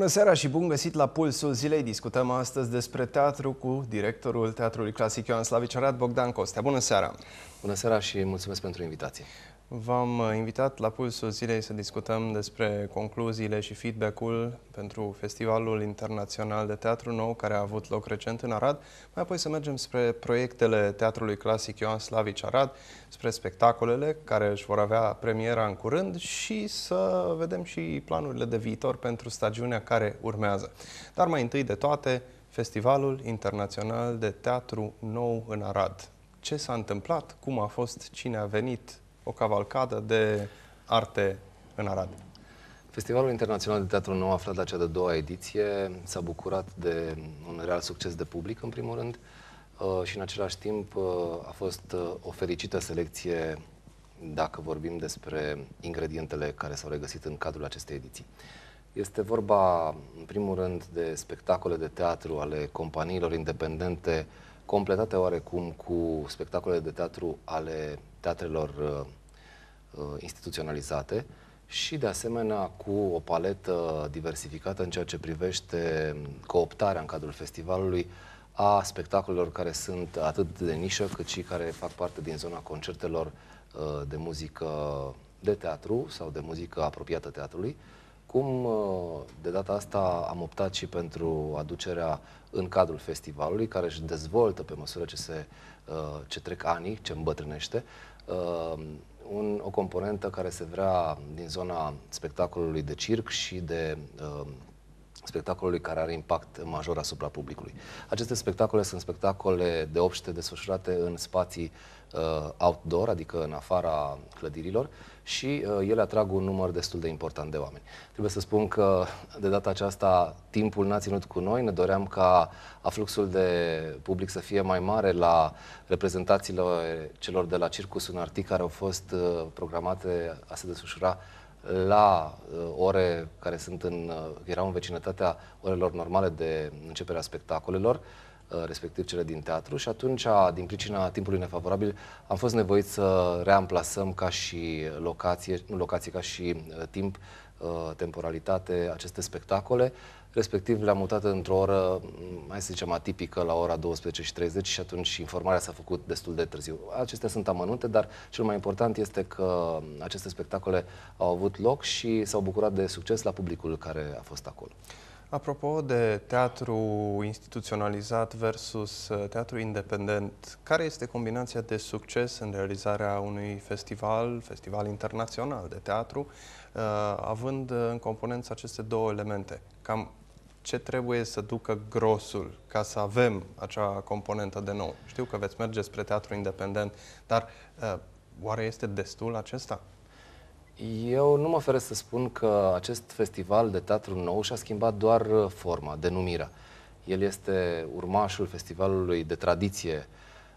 Bună seara și bun găsit la Pulsul Zilei. Discutăm astăzi despre teatru cu directorul Teatrului Clasic Ioan Slavici Arad, Bogdan Costea. Bună seara! Bună seara și mulțumesc pentru invitație! V-am uh, invitat la Pulsul Zilei să discutăm despre concluziile și feedback-ul pentru Festivalul Internațional de Teatru Nou, care a avut loc recent în Arad. Mai apoi să mergem spre proiectele Teatrului Clasic Ioan Slavici Arad, spre spectacolele care își vor avea premiera în curând și să vedem și planurile de viitor pentru stagiunea care urmează. Dar mai întâi de toate, Festivalul Internațional de Teatru Nou în Arad. Ce s-a întâmplat? Cum a fost? Cine a venit? o cavalcadă de arte în Arad. Festivalul Internațional de Teatru Nou, aflat la cea de doua ediție, s-a bucurat de un real succes de public, în primul rând, uh, și în același timp uh, a fost uh, o fericită selecție dacă vorbim despre ingredientele care s-au regăsit în cadrul acestei ediții. Este vorba, în primul rând, de spectacole de teatru ale companiilor independente, completate oarecum cu spectacole de teatru ale teatrelor Uh, instituționalizate și, de asemenea, cu o paletă diversificată în ceea ce privește cooptarea în cadrul festivalului a spectacolelor care sunt atât de nișă, cât și care fac parte din zona concertelor uh, de muzică de teatru sau de muzică apropiată teatrului, cum uh, de data asta am optat și pentru aducerea în cadrul festivalului, care își dezvoltă pe măsură ce, se, ce trec anii, ce îmbătrânește, un, o componentă care se vrea din zona spectacolului de circ și de uh, spectacolului care are impact major asupra publicului. Aceste spectacole sunt spectacole de obște desfășurate în spații uh, outdoor, adică în afara clădirilor și uh, ele atrag un număr destul de important de oameni. Trebuie să spun că de data aceasta timpul n-a ținut cu noi, ne doream ca afluxul de public să fie mai mare la reprezentațiile celor de la Circus Unartic care au fost uh, programate a se desfășura la uh, ore care sunt în, uh, erau în vecinătatea orelor normale de începerea spectacolelor. Uh, Uh, respectiv cele din teatru și atunci, din pricina timpului nefavorabil, am fost nevoit să reamplasăm ca și locație, nu locație, ca și uh, timp, uh, temporalitate, aceste spectacole, respectiv le-am mutat într-o oră, mai mm, să zicem, atipică, la ora 12.30 și atunci informarea s-a făcut destul de târziu. Acestea sunt amănunte, dar cel mai important este că mm, aceste spectacole au avut loc și s-au bucurat de succes la publicul care a fost acolo. Apropo de teatru instituționalizat versus uh, teatru independent, care este combinația de succes în realizarea unui festival, festival internațional de teatru, uh, având uh, în componență aceste două elemente? Cam ce trebuie să ducă grosul ca să avem acea componentă de nou? Știu că veți merge spre teatru independent, dar oare este destul acesta? Eu nu mă feresc să spun că acest festival de teatru nou și-a schimbat doar uh, forma, denumirea. El este urmașul festivalului de tradiție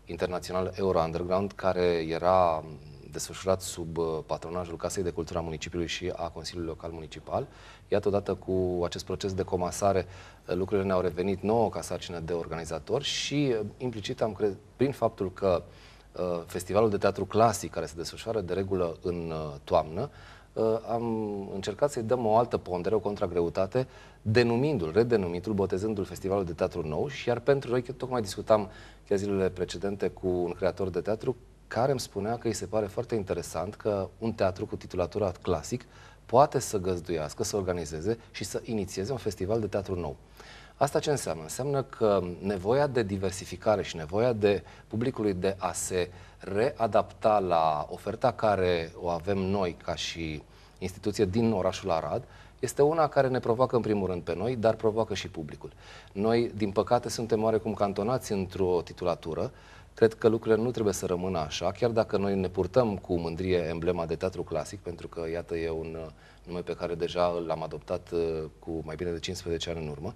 internațional Euro Underground, care era um, desfășurat sub uh, patronajul Casei de Cultura Municipiului și a Consiliului Local Municipal. Iată, odată cu acest proces de comasare, uh, lucrurile ne-au revenit nouă ca sarcină de organizator și implicit am crezut prin faptul că uh, Uh, festivalul de teatru clasic care se desfășoară de regulă în uh, toamnă, uh, am încercat să-i dăm o altă pondere, o contragreutate, denumindu-l, redenumindu-l, botezându-l Festivalul de Teatru Nou și iar pentru noi, tocmai discutam chiar zilele precedente cu un creator de teatru care îmi spunea că îi se pare foarte interesant că un teatru cu titulatura clasic poate să găzduiască, să organizeze și să inițieze un festival de teatru nou. Asta ce înseamnă? Înseamnă că nevoia de diversificare și nevoia de publicului de a se readapta la oferta care o avem noi ca și instituție din orașul Arad este una care ne provoacă în primul rând pe noi, dar provoacă și publicul. Noi, din păcate, suntem oarecum cantonați într-o titulatură. Cred că lucrurile nu trebuie să rămână așa, chiar dacă noi ne purtăm cu mândrie emblema de teatru clasic, pentru că, iată, e un nume pe care deja l-am adoptat uh, cu mai bine de 15 ani în urmă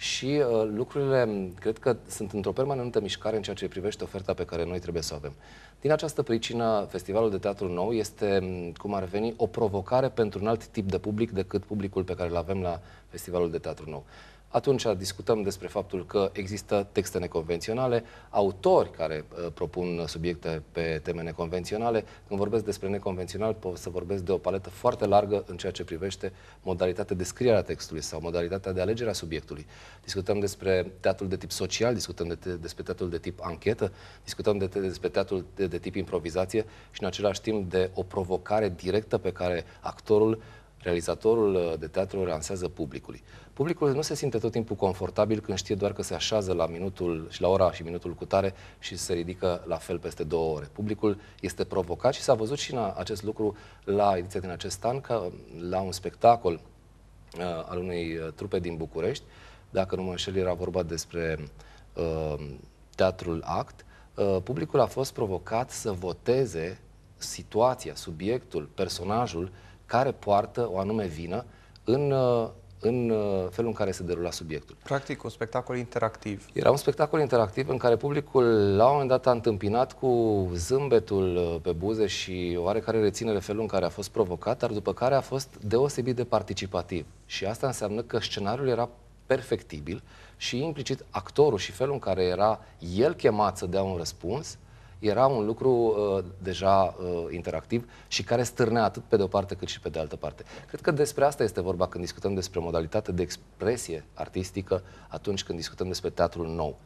și uh, lucrurile, cred că sunt într-o permanentă mișcare în ceea ce privește oferta pe care noi trebuie să o avem. Din această pricină, Festivalul de Teatru Nou este, cum ar veni, o provocare pentru un alt tip de public decât publicul pe care îl avem la Festivalul de Teatru Nou atunci discutăm despre faptul că există texte neconvenționale, autori care uh, propun subiecte pe teme neconvenționale. Când vorbesc despre neconvențional, pot să vorbesc de o paletă foarte largă în ceea ce privește modalitatea de scriere a textului sau modalitatea de alegere a subiectului. Discutăm despre teatrul de tip social, discutăm de te- despre teatrul de tip anchetă, discutăm de te- despre teatrul de, de tip improvizație și în același timp de o provocare directă pe care actorul realizatorul uh, de teatru lansează publicului. Publicul nu se simte tot timpul confortabil când știe doar că se așează la minutul și la ora și minutul cu tare și se ridică la fel peste două ore. Publicul este provocat și s-a văzut și în acest lucru la ediția din acest an, că la un spectacol uh, al unei uh, trupe din București, dacă nu mă înșel, era vorba despre uh, teatrul Act, uh, publicul a fost provocat să voteze situația, subiectul, personajul care poartă o anume vină în uh, în uh, felul în care se derula subiectul. Practic, un spectacol interactiv. Era un spectacol interactiv în care publicul la un moment dat a întâmpinat cu zâmbetul uh, pe buze și oarecare reținere felul în care a fost provocat, dar după care a fost deosebit de participativ. Și asta înseamnă că scenariul era perfectibil și implicit actorul și felul în care era el chemat să dea un răspuns era un lucru uh, deja uh, interactiv și care stârnea atât pe de o parte cât și pe de altă parte. Cred că despre asta este vorba când discutăm despre modalitate de expresie artistică atunci când discutăm despre teatrul nou.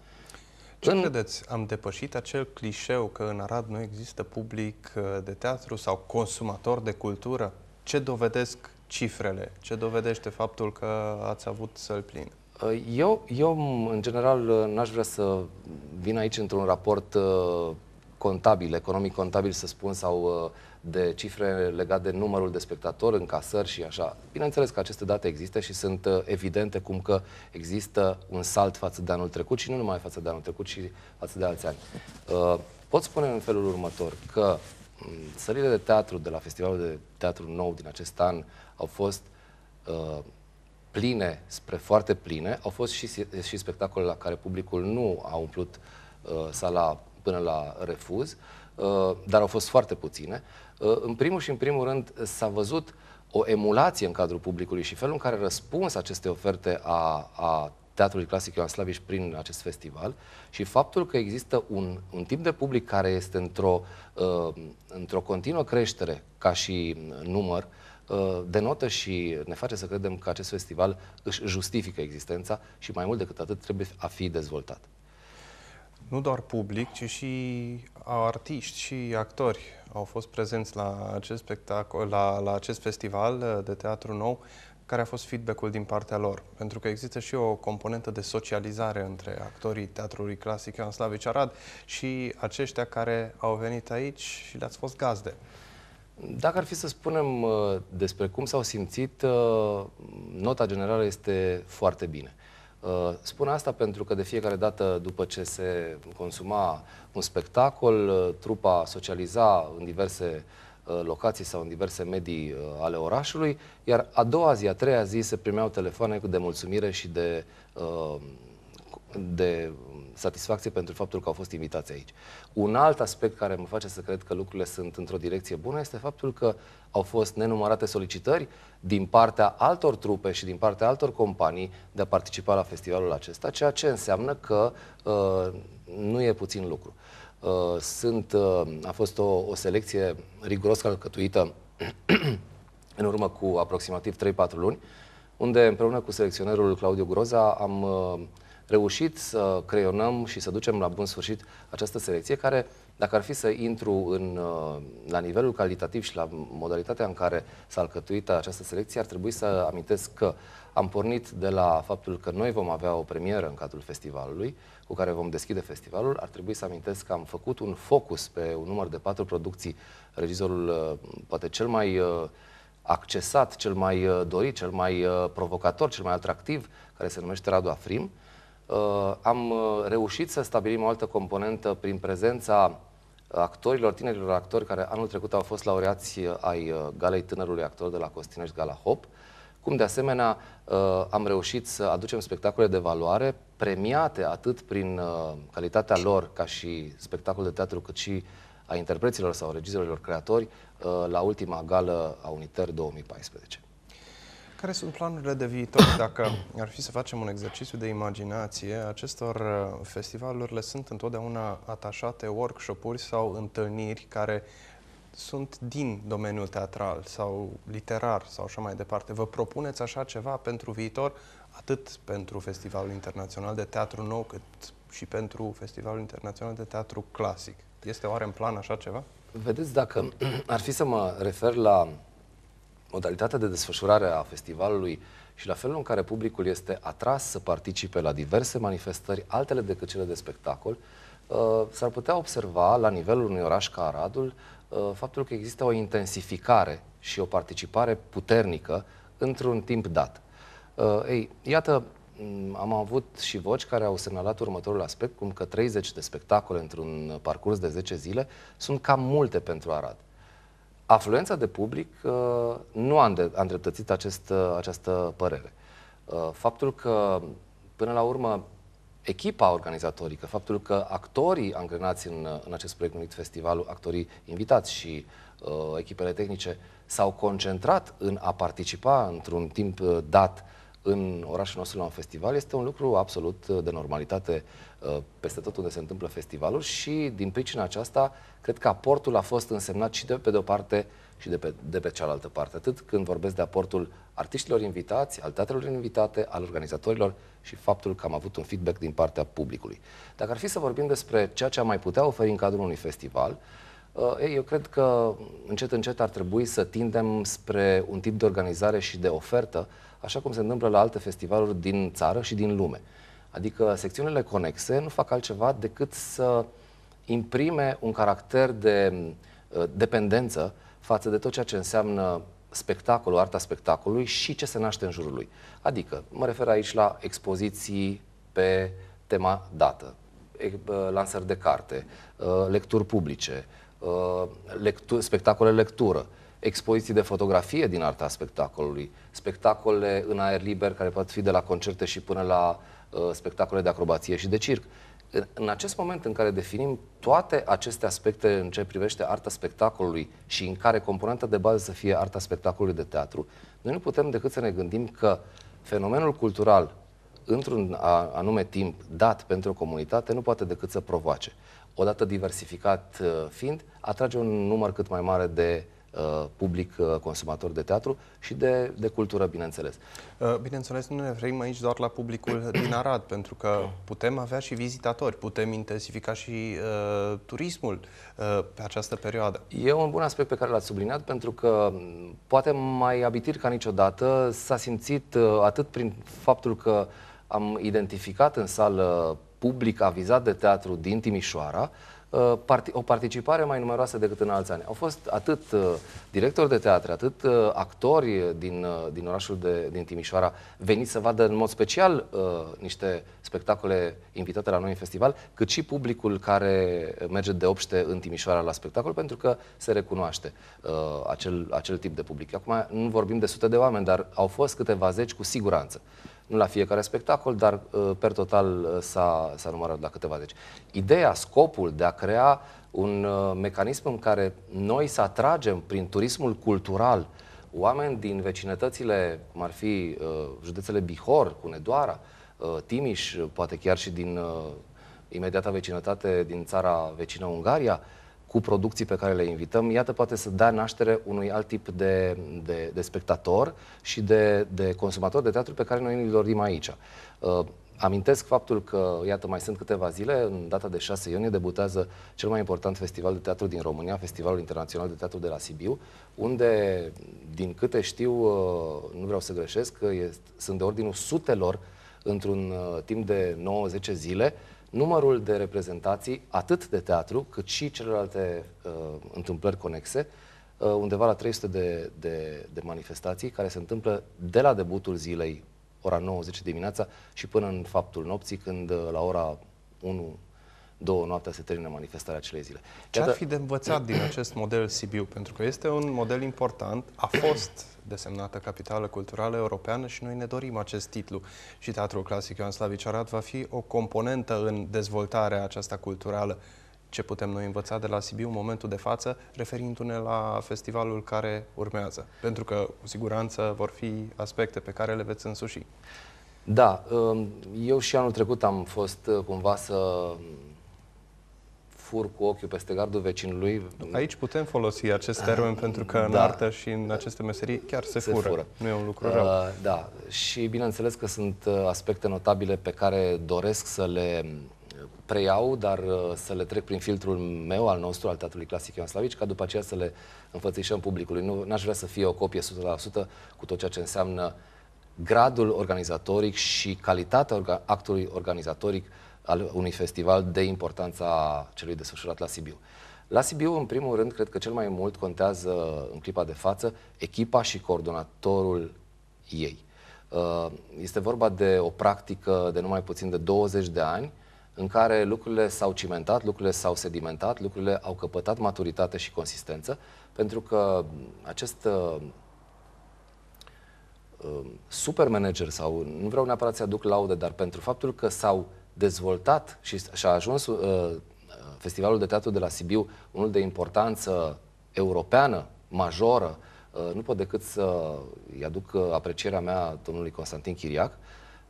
Ce în... credeți? Am depășit acel clișeu că în Arad nu există public uh, de teatru sau consumator de cultură? Ce dovedesc cifrele? Ce dovedește faptul că ați avut să-l plin? Uh, eu, eu, în general, uh, n-aș vrea să vin aici într-un raport contabil, economic contabil să spun, sau uh, de cifre legate de numărul de spectatori, încasări și așa. Bineînțeles că aceste date există și sunt uh, evidente cum că există un salt față de anul trecut și nu numai față de anul trecut, și față de alți ani. Uh, pot spune în felul următor că mm, sările de teatru de la Festivalul de Teatru Nou din acest an au fost pline, spre foarte pline, au fost și, și spectacole la care publicul nu a umplut uh, sala până la refuz, uh, dar au fost foarte puține. Uh, în primul și în primul rând s-a văzut o emulație în cadrul publicului și felul în care răspuns aceste oferte a, a Teatrului Clasic Ioan Slaviș prin acest festival și faptul că există un, un tip de public care este într-o, uh, într-o continuă creștere ca și număr uh, denotă și ne face să credem că acest festival își justifică existența și mai mult decât atât trebuie a fi dezvoltat nu doar public, ci și artiști și actori au fost prezenți la acest, spectacol, la, la acest festival uh, de teatru nou. Care a fost feedback-ul din partea lor? Pentru că există și o componentă de socializare între actorii teatrului clasic Ioan Slavici Arad și aceștia care au venit aici și le-ați fost gazde. Dacă ar fi să spunem uh, despre cum s-au simțit, uh, nota generală este foarte bine. Uh, spun asta pentru că de fiecare dată după ce se consuma un spectacol, uh, trupa socializa în diverse uh, locații sau în diverse medii ale orașului, iar a doua zi, a treia zi se primeau telefoane de mulțumire și de de um, satisfacție pentru faptul că au fost invitați aici. Un alt aspect care mă face să cred că lucrurile sunt într-o direcție bună este faptul că au fost nenumărate solicitări din partea altor trupe și din partea altor companii de a participa la festivalul acesta, ceea ce înseamnă că uh, nu e puțin lucru. Uh, sunt, uh, a fost o, o selecție riguros calcătuită în urmă cu aproximativ 3-4 luni, unde împreună cu selecționerul Claudiu Groza am uh, reușit să creionăm și să ducem la bun sfârșit această selecție care, dacă ar fi să intru în, uh, la nivelul calitativ și la modalitatea în care s-a alcătuit această selecție, ar trebui să amintesc că am pornit de la faptul că noi vom avea o premieră în cadrul festivalului, cu care vom deschide festivalul. Ar trebui să amintesc că am făcut un focus pe un număr de patru producții. Regizorul, uh, poate cel mai uh, accesat, cel mai dorit, cel mai provocator, cel mai atractiv, care se numește Radu Afrim, Uh, am uh, reușit să stabilim o altă componentă prin prezența uh, actorilor, tinerilor actori care anul trecut au fost laureați ai Galei Tânărului Actor de la Costinești Gala Hop, cum de asemenea am reușit să aducem spectacole de valoare premiate atât prin calitatea lor ca și spectacol de teatru, cât și a interpreților sau regizorilor creatori la ultima gală a Unitări 2014. Care sunt planurile de viitor? Dacă ar fi să facem un exercițiu de imaginație, acestor uh, festivalurile sunt întotdeauna atașate workshop-uri sau întâlniri care sunt din domeniul teatral sau literar sau așa mai departe. Vă propuneți așa ceva pentru viitor, atât pentru Festivalul Internațional de Teatru Nou, cât și pentru Festivalul Internațional de Teatru Clasic. Este oare în plan așa ceva? Vedeți, dacă ar fi să mă refer la modalitatea de desfășurare a festivalului și la felul în care publicul este atras să participe la diverse manifestări, altele decât cele de spectacol, uh, s-ar putea observa la nivelul unui oraș ca Aradul uh, faptul că există o intensificare și o participare puternică într-un timp dat. Uh, ei, iată, mm, am avut și voci care au semnalat următorul aspect, cum că 30 de spectacole într-un parcurs de 10 zile sunt cam multe pentru Arad. Afluența de public uh, nu a îndreptățit acest, uh, această părere. Uh, faptul că, până la urmă, echipa organizatorică, faptul că actorii angrenați în, în acest proiect numit festivalul, actorii invitați și uh, echipele tehnice s-au concentrat în a participa într-un timp dat în orașul nostru la un festival este un lucru absolut uh, de normalitate uh, peste tot unde se întâmplă festivalul și din pricina aceasta cred că aportul a fost însemnat și de pe de o parte și de pe, de pe cealaltă parte. Atât când vorbesc de aportul artiștilor invitați, al teatrelor invitate, al organizatorilor și faptul că am avut un feedback din partea publicului. Dacă ar fi să vorbim despre ceea ce am mai putea oferi în cadrul unui festival, uh, eu cred că încet încet ar trebui să tindem spre un tip de organizare și de ofertă așa cum se întâmplă la alte festivaluri din țară și din lume. Adică secțiunile conexe nu fac altceva decât să imprime un caracter de uh, dependență față de tot ceea ce înseamnă spectacolul, arta spectacolului și ce se naște în jurul lui. Adică, mă refer aici la expoziții pe tema dată, lansări de carte, uh, lecturi publice, uh, lectu- spectacole lectură, expoziții de fotografie din arta spectacolului, spectacole în aer liber care pot fi de la concerte și până la uh, spectacole de acrobație și de circ. În, în acest moment în care definim toate aceste aspecte în ce privește arta spectacolului și în care componenta de bază să fie arta spectacolului de teatru, noi nu putem decât să ne gândim că fenomenul cultural într-un anume timp dat pentru o comunitate nu poate decât să provoace. Odată diversificat uh, fiind, atrage un număr cât mai mare de Uh, public uh, consumator de teatru și de, de cultură, bineînțeles. Uh, bineînțeles, nu ne referim aici doar la publicul din Arad, pentru că putem avea și vizitatori, putem intensifica și uh, turismul uh, pe această perioadă. E un bun aspect pe care l-ați subliniat, pentru că mm, poate mai abitir ca niciodată s-a simțit uh, atât prin faptul că am identificat în sală public avizat de teatru din Timișoara, uh, Uh, o participare mai numeroasă decât în alți ani. Au fost atât uh, directori de teatre, atât uh, actori din, din orașul de, din Timișoara veniți să vadă în mod special uh, niște spectacole invitate la noi în festival, cât și publicul care merge de obște în Timișoara la spectacol, pentru că se recunoaște uh, acel, acel tip de public. Acum nu vorbim de sute de oameni, dar au fost câteva zeci cu siguranță nu la fiecare spectacol, dar uh, per total uh, s-a, s-a numărat la câteva zeci. Ideea, scopul de a crea un uh, mecanism în care noi să atragem prin turismul cultural oameni din vecinătățile, cum ar fi județele Bihor, Cunedoara, Timiș, poate chiar și din imediata vecinătate din țara vecină Ungaria, cu producții pe care le invităm, iată, poate să dea naștere unui alt tip de, de, de spectator și de, de consumator de teatru pe care noi îl dorim aici. Uh, Amintesc faptul că, iată, mai sunt câteva zile, în data de 6 iunie, debutează cel mai important festival de teatru din România, Festivalul Internațional de Teatru de la Sibiu, unde, din câte știu, uh, nu vreau să greșesc, este, sunt de ordinul sutelor într-un uh, timp de 9-10 zile, numărul de reprezentații, atât de teatru, cât și celelalte uh, întâmplări conexe, uh, undeva la 300 de, de, de manifestații care se întâmplă de la debutul zilei, ora 9-10 dimineața, și până în faptul nopții, când uh, la ora 1 două noaptea se termină manifestarea acelei zile. Iată... Ce ar fi de învățat din acest model Sibiu? Pentru că este un model important, a fost desemnată capitală culturală europeană și noi ne dorim acest titlu. Și Teatrul Clasic Ioan Slavici Arad va fi o componentă în dezvoltarea aceasta culturală. Ce putem noi învăța de la Sibiu în momentul de față, referindu-ne la festivalul care urmează? Pentru că, cu siguranță, vor fi aspecte pe care le veți însuși. Da, um, eu și anul trecut am fost uh, cumva să fur cu ochiul peste gardul vecinului. Aici putem folosi acest termen pentru că în da. artă și în aceste meserii chiar se, se fură. fură. Nu e un lucru rău. Uh, da, și bineînțeles că sunt uh, aspecte notabile pe care doresc să le uh, preiau, dar uh, să le trec prin filtrul meu, al nostru, al Teatrului Clasic Ioan Slavici, ca după aceea să le înfățișăm publicului. Nu aș vrea să fie o copie 100% cu tot ceea ce înseamnă gradul organizatoric și calitatea orga actului organizatoric uh, al unui festival de importanța celui desfășurat la Sibiu. La Sibiu, în primul rând, cred că cel mai mult contează în clipa de față echipa și coordonatorul ei. Uh, este vorba de o practică de numai puțin de 20 de ani în care lucrurile s-au cimentat, lucrurile s-au sedimentat, lucrurile au căpătat maturitate și consistență, pentru că acest uh, uh, super manager sau nu vreau neapărat să aduc laude, dar pentru faptul că s-au uh, dezvoltat și și-a ajuns uh, Festivalul de Teatru de la Sibiu unul de importanță europeană, majoră, uh, nu pot decât să-i aduc uh, aprecierea mea domnului Constantin Chiriac,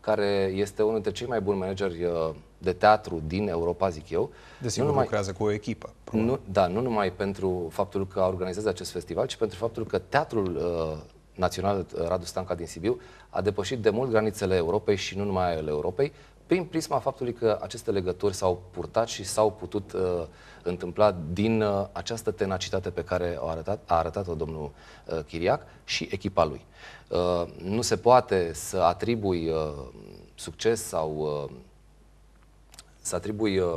care este unul dintre cei mai buni manageri uh, de teatru din Europa, zic eu. Desigur, nu numai, lucrează cu o echipă. Nu, da, nu numai pentru faptul că organizează acest festival, ci pentru faptul că Teatrul uh, Național uh, Radu Stanca din Sibiu a depășit de mult granițele Europei și nu numai ale Europei prin prisma faptului că aceste legături s-au purtat și s-au putut uh, întâmpla din uh, această tenacitate pe care a arătat, a arătat domnul uh, Chiriac și echipa lui. Uh, nu se poate să atribui uh, succes sau uh, să atribui uh,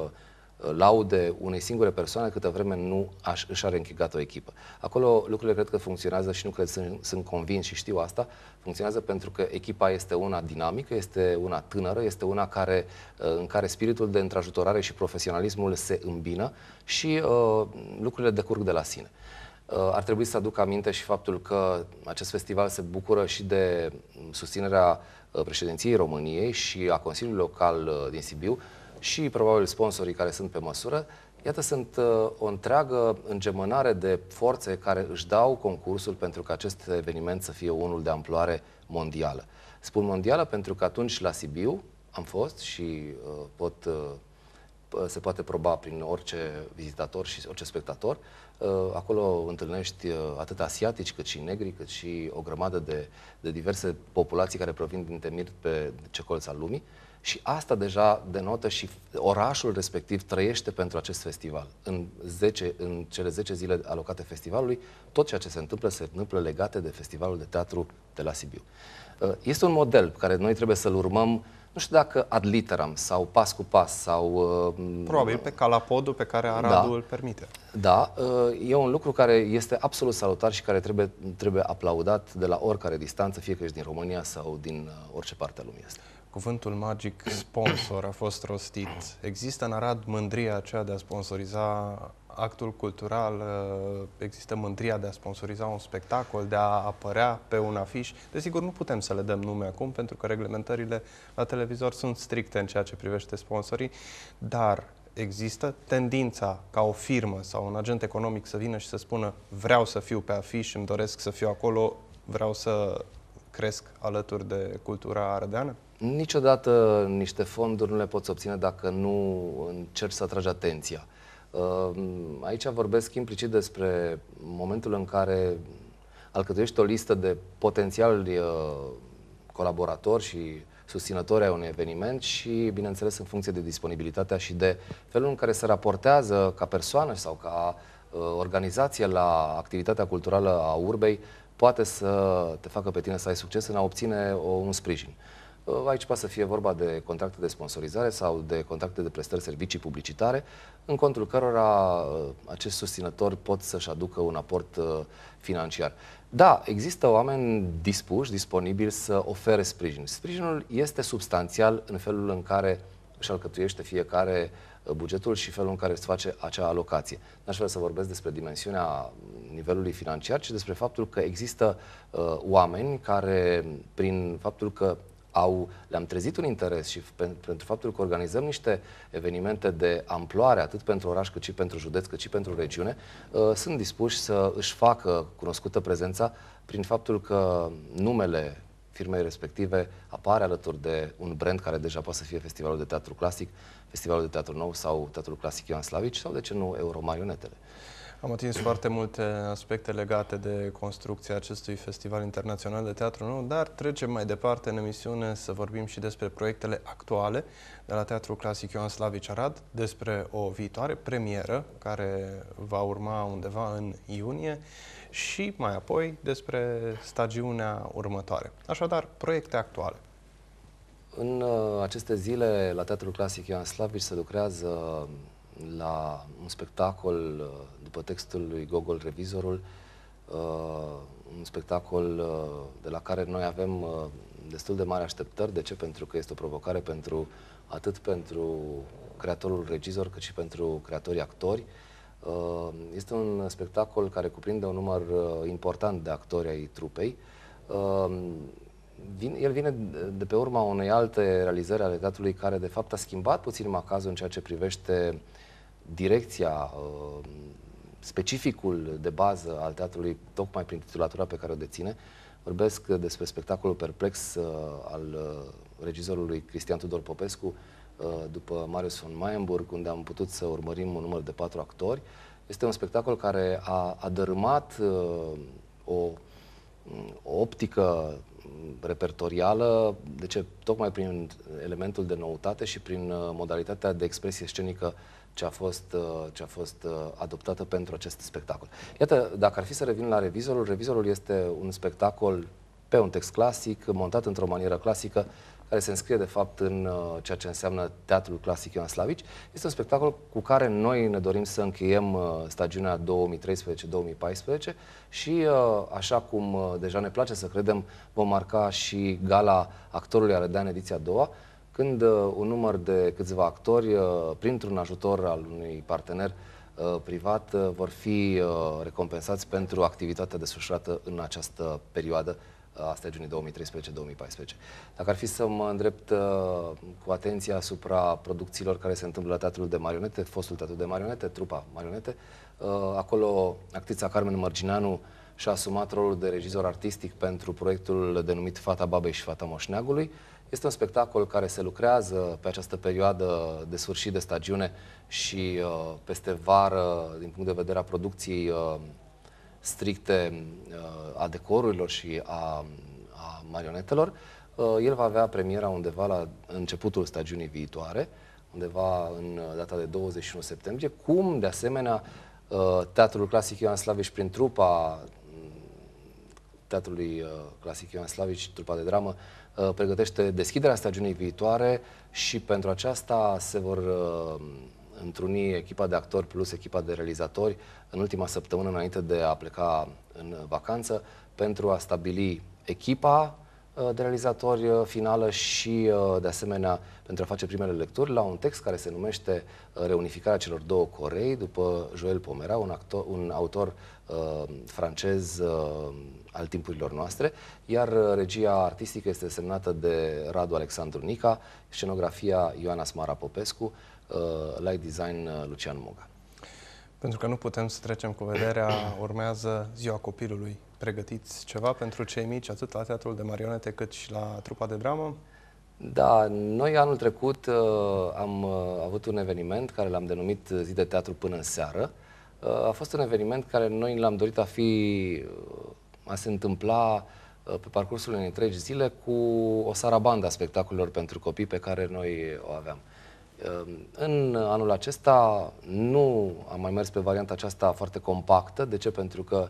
laude unei singure persoane câtă vreme nu aș, își are închigat o echipă. Acolo lucrurile cred că funcționează și nu cred, sunt, sunt convins și știu asta, funcționează pentru că echipa este una dinamică, este una tânără, este una care, uh, în care spiritul de întrajutorare și profesionalismul se îmbină și uh, lucrurile decurg de la sine. Uh, ar trebui să aduc aminte și faptul că acest festival se bucură și de mm, susținerea uh, președinției României și a Consiliului Local uh, din Sibiu, și probabil sponsorii care sunt pe măsură, Iată, sunt uh, o întreagă îngemânare de forțe care își dau concursul pentru că acest eveniment să fie unul de amploare mondială. Spun mondială pentru că atunci la Sibiu am fost și uh, pot, uh, se poate proba prin orice vizitator și orice spectator. Uh, acolo întâlnești uh, atât asiatici cât și negri, cât și o grămadă de, de diverse populații care provin din temir pe ce colț al lumii. Uh, și asta deja denotă și orașul respectiv trăiește pentru acest festival. În, 10, în cele 10 zile alocate festivalului, tot ceea ce se întâmplă se întâmplă legate de festivalul de teatru de la Sibiu. Uh, este un model pe care noi trebuie să-l urmăm nu știu dacă ad literam sau pas cu pas sau... Uh, Probabil pe calapodul pe care da. Aradul da, îl permite. Da, uh, e un lucru care este absolut salutar și care trebuie, trebuie aplaudat de la oricare distanță, fie că ești din România sau din orice parte a lumii este cuvântul magic sponsor a fost rostit. Există în Arad mândria aceea de a sponsoriza actul cultural, uh, există mândria de a sponsoriza un spectacol, de a apărea pe un afiș. Desigur, nu putem să le dăm nume acum, pentru că reglementările la televizor sunt stricte în ceea ce privește sponsorii, dar există tendința ca o firmă sau un agent economic să vină și să spună vreau să fiu pe afiș, îmi doresc să fiu acolo, vreau să cresc alături de cultura ardeană? Niciodată niște fonduri nu le poți obține dacă nu încerci să atragi atenția. Uh, aici vorbesc implicit despre momentul în care alcătuiești o listă de potențiali uh, colaboratori și susținători ai unui eveniment și, bineînțeles, în funcție de disponibilitatea și de felul în care se raportează ca persoană sau ca uh, organizație la activitatea culturală a urbei, poate să te facă pe tine să ai succes în a obține o, un sprijin. Uh, aici poate să fie vorba de contracte de sponsorizare sau de contracte de prestări servicii publicitare, în contul cărora uh, acest susținător pot să-și aducă un aport uh, financiar. Da, există oameni dispuși, disponibili să ofere sprijin. Sprijinul este substanțial în felul în care își alcătuiește fiecare bugetul și felul în care se face acea alocație. N-aș vrea să vorbesc despre dimensiunea nivelului financiar, ci despre faptul că există uh, oameni care, prin faptul că au, le-am trezit un interes și pen, pentru faptul că organizăm niște evenimente de amploare, atât pentru oraș, cât și pentru județ, cât și pentru regiune, uh, sunt dispuși să își facă cunoscută prezența prin faptul că numele firmei respective apare alături de un brand care deja poate să fie Festivalul de Teatru Clasic, Festivalul de Teatru Nou sau Teatrul Clasic Ioan Slavici sau, de ce nu, Euromarionetele. Am atins foarte multe aspecte legate de construcția acestui Festival Internațional de Teatru Nou, dar trecem mai departe în emisiune să vorbim și despre proiectele actuale de la Teatrul Clasic Ioan Slavici Arad, despre o viitoare premieră care va urma undeva în iunie și mai apoi despre stagiunea următoare. Așadar, proiecte actuale. În uh, aceste zile, la Teatrul Clasic Ioan Slavici se lucrează la un spectacol uh, după textul lui Gogol Revizorul, uh, un spectacol uh, de la care noi avem destul de mari așteptări. De ce? Pentru că este o provocare pentru atât pentru creatorul regizor cât și pentru creatorii actori. Este un spectacol care cuprinde un număr important de actori ai trupei vin, el vine de pe urma unei alte realizări ale datului care de fapt a schimbat puțin macazul în ceea ce privește direcția, uh, specificul de bază al teatrului, tocmai prin titulatura pe care o deține. Vorbesc despre spectacolul Perplex uh, al uh, regizorului Cristian Tudor Popescu după Marius von Mayenburg, unde am putut să urmărim un număr de patru actori. Este un spectacol care a, a dărâmat o, o optică repertorială, de ce? Tocmai prin elementul de noutate și prin uh, modalitatea de expresie scenică ce a fost, uh, ce a fost uh, adoptată pentru acest spectacol. Iată, dacă ar fi să revin la Revizorul, Revizorul este un spectacol pe un text clasic, montat într-o manieră clasică, care se înscrie de fapt în uh, ceea ce înseamnă Teatrul Clasic Ioan Slavici. Este un spectacol cu care noi ne dorim să încheiem uh, stagiunea 2013-2014 și, uh, așa cum uh, deja ne place să credem, vom marca și gala actorului Arădean ediția a doua, când uh, un număr de câțiva actori, uh, printr-un ajutor al unui partener uh, privat, uh, vor fi uh, recompensați pentru activitatea desfășurată în această perioadă a stagiunii 2013-2014. Dacă ar fi să mă îndrept uh, cu atenția asupra producțiilor care se întâmplă la Teatrul de Marionete, fostul Teatrul de Marionete, trupa Marionete, uh, acolo actrița Carmen Mărgineanu și-a asumat rolul de regizor artistic pentru proiectul denumit Fata Babei și Fata Moșneagului. Este un spectacol care se lucrează pe această perioadă de sfârșit de stagiune și uh, peste vară, din punct de vedere a producției, uh, stricte uh, a decorurilor și a, a marionetelor, uh, el va avea premiera undeva la începutul stagiunii viitoare, undeva în uh, data de 21 septembrie, cum, de asemenea, Teatrul Clasic Ioan Slavici prin trupa mm, Teatrului Clasic Ioan Slavici, trupa de dramă, pregătește deschiderea stagiunii viitoare și pentru aceasta se vor întruni echipa de actori plus echipa de realizatori în ultima săptămână înainte de a pleca în vacanță pentru a stabili echipa uh, de realizatori uh, finală și, uh, de asemenea, pentru a face primele lecturi la un text care se numește Reunificarea celor două Corei, după Joel Pomera, un, actor, un autor uh, francez uh, al timpurilor noastre, iar regia artistică este semnată de Radu Alexandru Nica, scenografia Ioana Smara Popescu, Uh, light Design uh, Lucian Moga. Pentru că nu putem să trecem cu vederea, urmează Ziua Copilului. Pregătiți ceva pentru cei mici, atât la Teatrul de Marionete, cât și la trupa de dramă? Da, noi anul trecut uh, am uh, avut un eveniment care l-am denumit Zi de Teatru până în seară. Uh, a fost un eveniment care noi l-am dorit a fi, uh, a se întâmpla pe parcursul unei întregi zile cu o sarabanda spectacolelor pentru copii pe care noi o aveam. Uh, Ehm, în anul acesta nu am mai mers pe varianta aceasta foarte compactă. De ce? Pentru că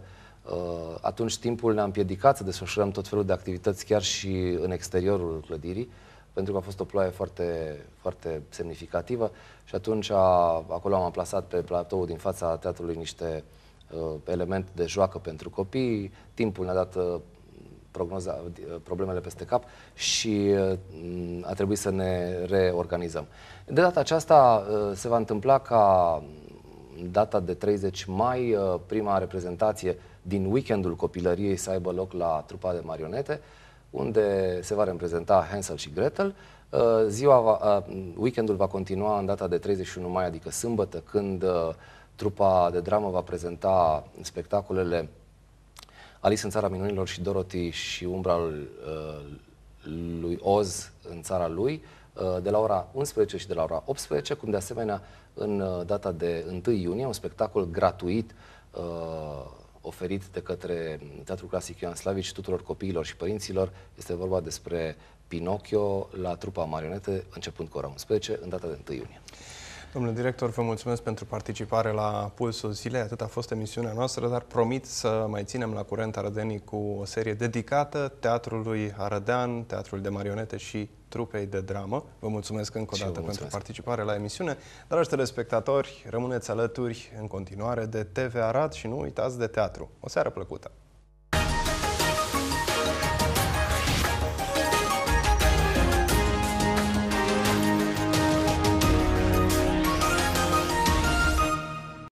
eh, atunci timpul ne-a împiedicat să desfășurăm tot felul de activități chiar și în exteriorul clădirii, pentru că a fost o ploaie foarte, foarte semnificativă și atunci a, acolo am amplasat pe platou din fața teatrului niște uh, de joacă pentru copii, timpul ne-a dat eh, prognoza, problemele peste cap și mm, a trebuit să ne reorganizăm. De data aceasta uh, se va întâmpla ca mm, data de 30 mai, uh, prima reprezentație din weekendul copilăriei să aibă loc la trupa de marionete, unde se va reprezenta Hansel și Gretel. Uh, ziua va, weekendul va continua în data de 31 mai, adică sâmbătă, când trupa de dramă va prezenta spectacolele Alice în țara minunilor și Dorothy și umbra uh, lui Oz în țara lui, uh, de la ora 11 și de la ora 18, cum de asemenea în uh, data de 1 iunie, un spectacol gratuit oferit de către Teatrul Clasic Ioan Slavici tuturor copiilor și părinților. Este vorba despre Pinocchio la trupa marionete, începând cu ora 11, în data de 1 iunie. Domnule director, vă mulțumesc pentru participare la Pulsul Zilei. Atât a fost emisiunea noastră, dar promit să mai ținem la curent arădenii cu o serie dedicată teatrului arădean, teatrul de marionete și trupei de dramă. Vă mulțumesc încă o dată mulțumesc. pentru participare la emisiune. Dragi telespectatori, rămâneți alături în continuare de TV Arad și nu uitați de teatru. O seară plăcută!